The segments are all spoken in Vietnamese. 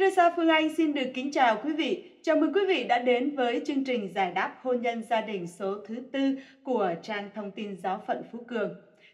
Teresa Phương Anh xin được kính chào quý vị. Chào mừng quý vị đã đến với chương trình giải đáp hôn nhân gia đình số thứ tư của trang thông tin giáo phận Phú Cường.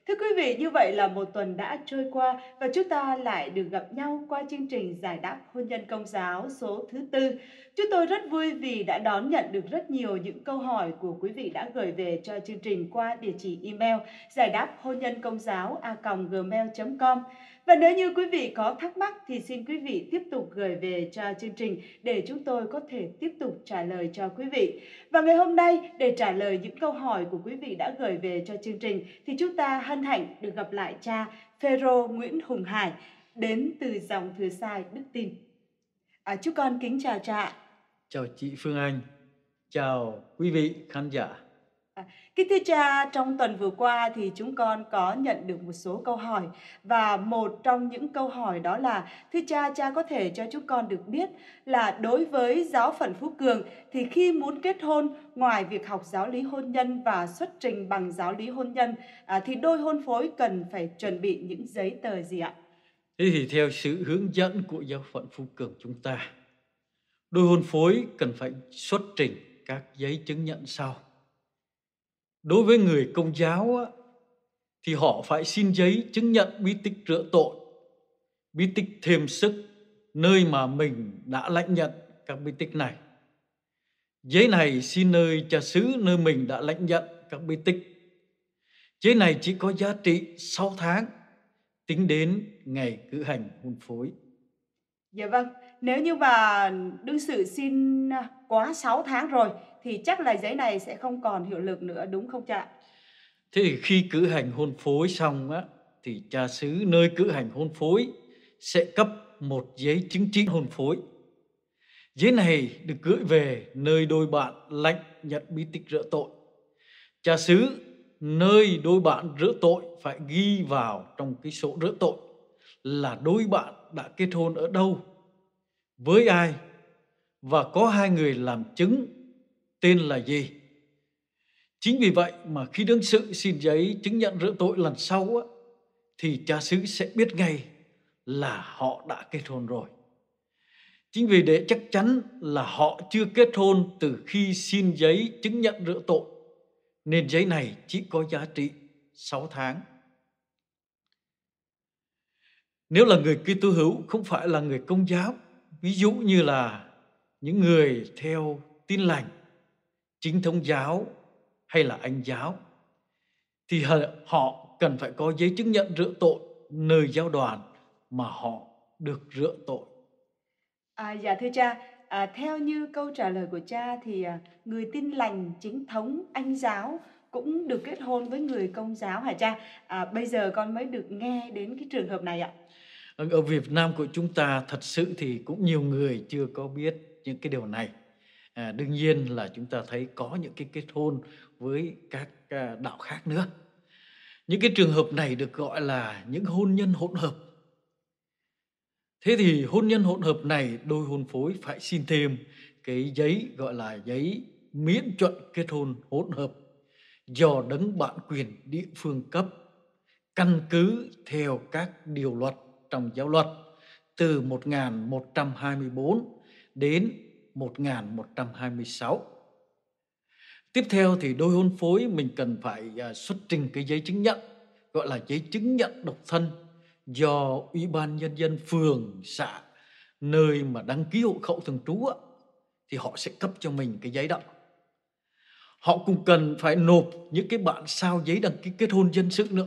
Thưa quý vị, như vậy là một tuần đã trôi qua và chúng ta lại được gặp nhau qua chương trình giải đáp hôn nhân công giáo số thứ tư. Chúng tôi rất vui vì đã đón nhận được rất nhiều những câu hỏi của quý vị đã gửi về cho chương trình qua địa chỉ email giải đáp hôn nhân công giáo a gmail.com. Và nếu như quý vị có thắc mắc thì xin quý vị tiếp tục gửi về cho chương trình để chúng tôi có thể tiếp tục trả lời cho quý vị. Và ngày hôm nay để trả lời những câu hỏi của quý vị đã gửi về cho chương trình thì chúng ta hân hạnh được gặp lại cha Phêrô Nguyễn Hùng Hải đến từ dòng thừa sai Đức Tin. À, chúc con kính chào cha. Chào chị Phương Anh. Chào quý vị khán giả. À, kính thưa cha, trong tuần vừa qua thì chúng con có nhận được một số câu hỏi và một trong những câu hỏi đó là thưa cha, cha có thể cho chúng con được biết là đối với giáo phận Phú Cường thì khi muốn kết hôn ngoài việc học giáo lý hôn nhân và xuất trình bằng giáo lý hôn nhân à, thì đôi hôn phối cần phải chuẩn bị những giấy tờ gì ạ? Thế thì theo sự hướng dẫn của giáo phận Phú Cường chúng ta, đôi hôn phối cần phải xuất trình các giấy chứng nhận sau đối với người công giáo thì họ phải xin giấy chứng nhận bí tích rửa tội bí tích thêm sức nơi mà mình đã lãnh nhận các bí tích này giấy này xin nơi cha xứ nơi mình đã lãnh nhận các bí tích giấy này chỉ có giá trị 6 tháng tính đến ngày cử hành hôn phối dạ vâng nếu như mà đương sự xin quá 6 tháng rồi thì chắc là giấy này sẽ không còn hiệu lực nữa đúng không cha? Thế thì khi cử hành hôn phối xong á thì cha xứ nơi cử hành hôn phối sẽ cấp một giấy chứng chỉ hôn phối. Giấy này được gửi về nơi đôi bạn lãnh nhận bí tích rửa tội. Cha xứ nơi đôi bạn rửa tội phải ghi vào trong cái sổ rửa tội là đôi bạn đã kết hôn ở đâu, với ai và có hai người làm chứng tên là gì chính vì vậy mà khi đương sự xin giấy chứng nhận rửa tội lần sau á, thì cha xứ sẽ biết ngay là họ đã kết hôn rồi chính vì để chắc chắn là họ chưa kết hôn từ khi xin giấy chứng nhận rửa tội nên giấy này chỉ có giá trị 6 tháng nếu là người Kitô hữu không phải là người công giáo ví dụ như là những người theo tin lành chính thống giáo hay là anh giáo thì họ cần phải có giấy chứng nhận rửa tội nơi giáo đoàn mà họ được rửa tội. À, dạ thưa cha, à, theo như câu trả lời của cha thì à, người tin lành chính thống anh giáo cũng được kết hôn với người công giáo hả cha? À, bây giờ con mới được nghe đến cái trường hợp này ạ. Vâng, ở Việt Nam của chúng ta thật sự thì cũng nhiều người chưa có biết những cái điều này à, đương nhiên là chúng ta thấy có những cái kết hôn với các à, đạo khác nữa những cái trường hợp này được gọi là những hôn nhân hỗn hợp thế thì hôn nhân hỗn hợp này đôi hôn phối phải xin thêm cái giấy gọi là giấy miễn chuẩn kết hôn hỗn hợp do đấng bản quyền địa phương cấp căn cứ theo các điều luật trong giáo luật từ 1124 đến 1126. Tiếp theo thì đôi hôn phối mình cần phải à, xuất trình cái giấy chứng nhận gọi là giấy chứng nhận độc thân do Ủy ban Nhân dân phường, xã nơi mà đăng ký hộ khẩu thường trú thì họ sẽ cấp cho mình cái giấy đó. Họ cũng cần phải nộp những cái bản sao giấy đăng ký kết hôn dân sự nữa.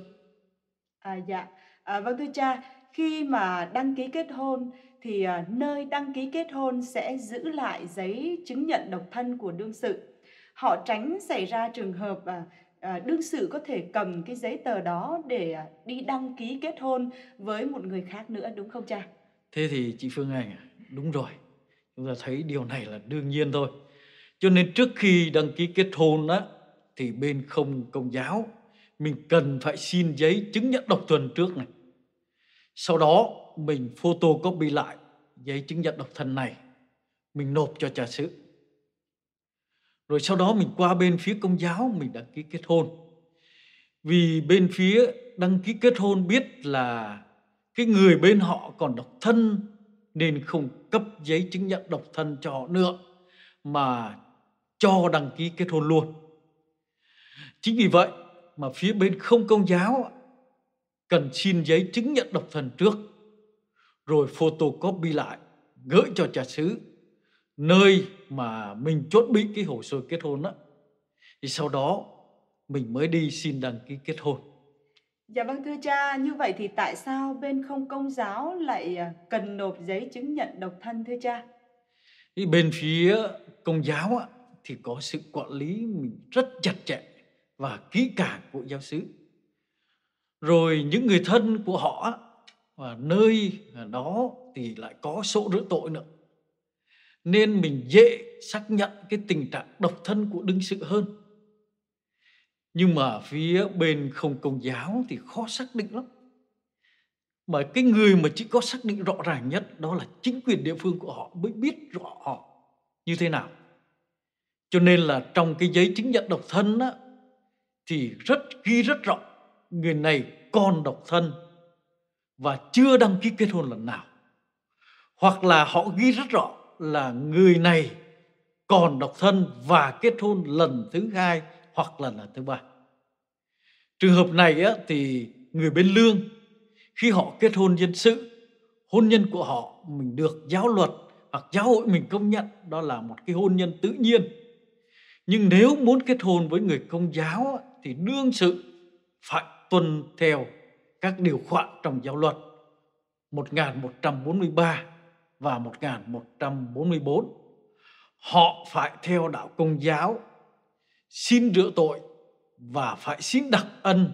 À, dạ, à, vâng thưa cha, khi mà đăng ký kết hôn thì à, nơi đăng ký kết hôn sẽ giữ lại giấy chứng nhận độc thân của đương sự. Họ tránh xảy ra trường hợp à, à, đương sự có thể cầm cái giấy tờ đó để đi đăng ký kết hôn với một người khác nữa đúng không cha? Thế thì chị Phương Anh đúng rồi. Chúng ta thấy điều này là đương nhiên thôi. Cho nên trước khi đăng ký kết hôn á thì bên không công giáo mình cần phải xin giấy chứng nhận độc thân trước này sau đó mình photocopy lại giấy chứng nhận độc thân này, mình nộp cho cha xứ Rồi sau đó mình qua bên phía công giáo mình đăng ký kết hôn. Vì bên phía đăng ký kết hôn biết là cái người bên họ còn độc thân nên không cấp giấy chứng nhận độc thân cho họ nữa mà cho đăng ký kết hôn luôn. Chính vì vậy mà phía bên không công giáo cần xin giấy chứng nhận độc thân trước rồi photocopy lại gửi cho cha xứ nơi mà mình chốt bị cái hồ sơ kết hôn đó thì sau đó mình mới đi xin đăng ký kết hôn Dạ vâng thưa cha, như vậy thì tại sao bên không công giáo lại à, cần nộp giấy chứng nhận độc thân thưa cha? Thì bên phía công giáo á, thì có sự quản lý mình rất chặt chẽ và kỹ càng của giáo sứ rồi những người thân của họ và nơi đó thì lại có số rửa tội nữa nên mình dễ xác nhận cái tình trạng độc thân của đương sự hơn nhưng mà phía bên không công giáo thì khó xác định lắm mà cái người mà chỉ có xác định rõ ràng nhất đó là chính quyền địa phương của họ mới biết rõ họ như thế nào cho nên là trong cái giấy chứng nhận độc thân á, thì rất ghi rất rộng người này còn độc thân và chưa đăng ký kết hôn lần nào hoặc là họ ghi rất rõ là người này còn độc thân và kết hôn lần thứ hai hoặc là lần thứ ba trường hợp này á, thì người bên lương khi họ kết hôn dân sự hôn nhân của họ mình được giáo luật hoặc giáo hội mình công nhận đó là một cái hôn nhân tự nhiên nhưng nếu muốn kết hôn với người công giáo thì đương sự phải tuân theo các điều khoản trong giáo luật 1143 và 1144. Họ phải theo đạo công giáo, xin rửa tội và phải xin đặc ân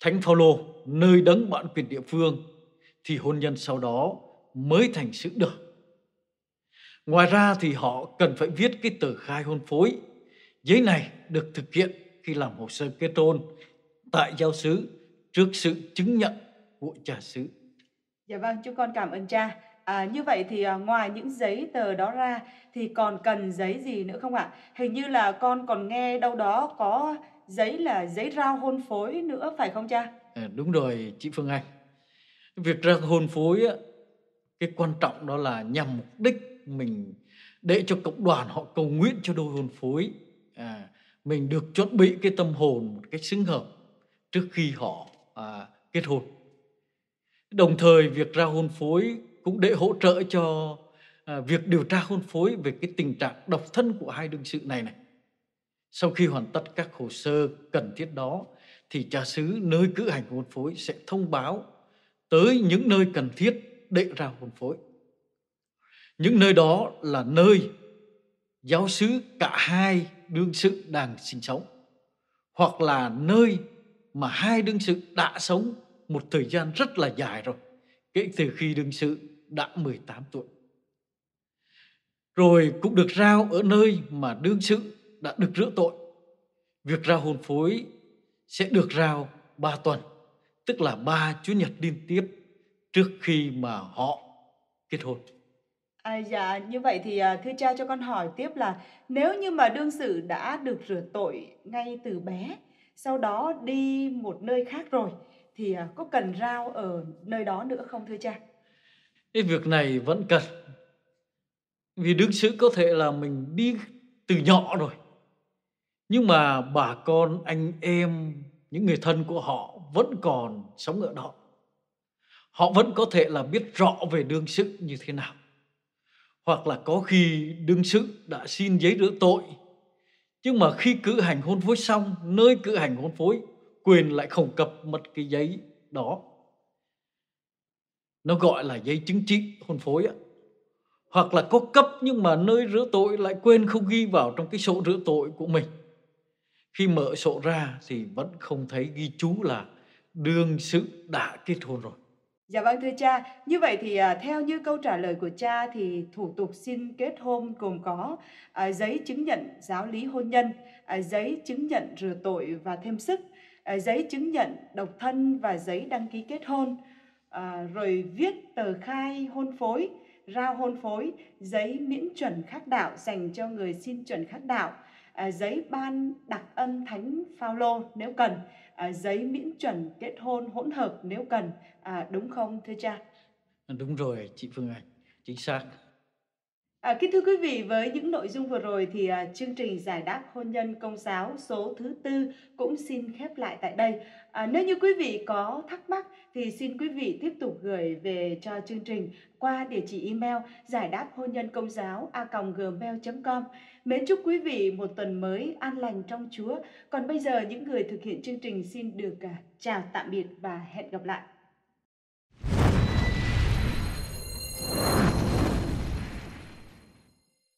Thánh Phaolô nơi đấng bản quyền địa phương thì hôn nhân sau đó mới thành sự được. Ngoài ra thì họ cần phải viết cái tờ khai hôn phối. Giấy này được thực hiện khi làm hồ sơ kết hôn tại giáo xứ trước sự chứng nhận của cha xứ. Dạ vâng, chúng con cảm ơn cha. À, như vậy thì à, ngoài những giấy tờ đó ra thì còn cần giấy gì nữa không ạ? Hình như là con còn nghe đâu đó có giấy là giấy rao hôn phối nữa phải không cha? À, đúng rồi chị Phương Anh. Việc ra hôn phối á, cái quan trọng đó là nhằm mục đích mình để cho cộng đoàn họ cầu nguyện cho đôi hôn phối. À, mình được chuẩn bị cái tâm hồn một cách xứng hợp trước khi họ à, kết hôn đồng thời việc ra hôn phối cũng để hỗ trợ cho à, việc điều tra hôn phối về cái tình trạng độc thân của hai đương sự này này sau khi hoàn tất các hồ sơ cần thiết đó thì cha xứ nơi cử hành hôn phối sẽ thông báo tới những nơi cần thiết để ra hôn phối những nơi đó là nơi giáo xứ cả hai đương sự đang sinh sống hoặc là nơi mà hai đương sự đã sống một thời gian rất là dài rồi kể từ khi đương sự đã 18 tuổi rồi cũng được rao ở nơi mà đương sự đã được rửa tội việc rao hồn phối sẽ được rao ba tuần tức là ba chủ nhật liên tiếp trước khi mà họ kết hôn À, dạ như vậy thì à, thưa cha cho con hỏi tiếp là nếu như mà đương sự đã được rửa tội ngay từ bé sau đó đi một nơi khác rồi thì à, có cần rau ở nơi đó nữa không thưa cha? Cái việc này vẫn cần. Vì đương sự có thể là mình đi từ nhỏ rồi. Nhưng mà bà con, anh em, những người thân của họ vẫn còn sống ở đó. Họ vẫn có thể là biết rõ về đương sự như thế nào. Hoặc là có khi đương sự đã xin giấy rửa tội nhưng mà khi cử hành hôn phối xong nơi cử hành hôn phối quyền lại không cập mật cái giấy đó nó gọi là giấy chứng chỉ hôn phối á hoặc là có cấp nhưng mà nơi rửa tội lại quên không ghi vào trong cái sổ rửa tội của mình khi mở sổ ra thì vẫn không thấy ghi chú là đương sự đã kết hôn rồi Dạ vâng thưa cha, như vậy thì à, theo như câu trả lời của cha thì thủ tục xin kết hôn gồm có à, giấy chứng nhận giáo lý hôn nhân, à, giấy chứng nhận rửa tội và thêm sức, à, giấy chứng nhận độc thân và giấy đăng ký kết hôn, à, rồi viết tờ khai hôn phối, ra hôn phối, giấy miễn chuẩn khác đạo dành cho người xin chuẩn khác đạo, Ờ, giấy ban đặc ân thánh Phaolô nếu cần, ờ, giấy miễn chuẩn kết hôn hỗn hợp nếu cần, ờ, đúng không thưa cha? Đúng rồi chị Phương Anh, chính xác. À, kính thưa quý vị, với những nội dung vừa rồi thì à, chương trình giải đáp hôn nhân công giáo số thứ tư cũng xin khép lại tại đây. À, nếu như quý vị có thắc mắc thì xin quý vị tiếp tục gửi về cho chương trình qua địa chỉ email giải đáp hôn nhân công giáo a gmail.com. Mến chúc quý vị một tuần mới an lành trong Chúa. Còn bây giờ những người thực hiện chương trình xin được à, chào tạm biệt và hẹn gặp lại.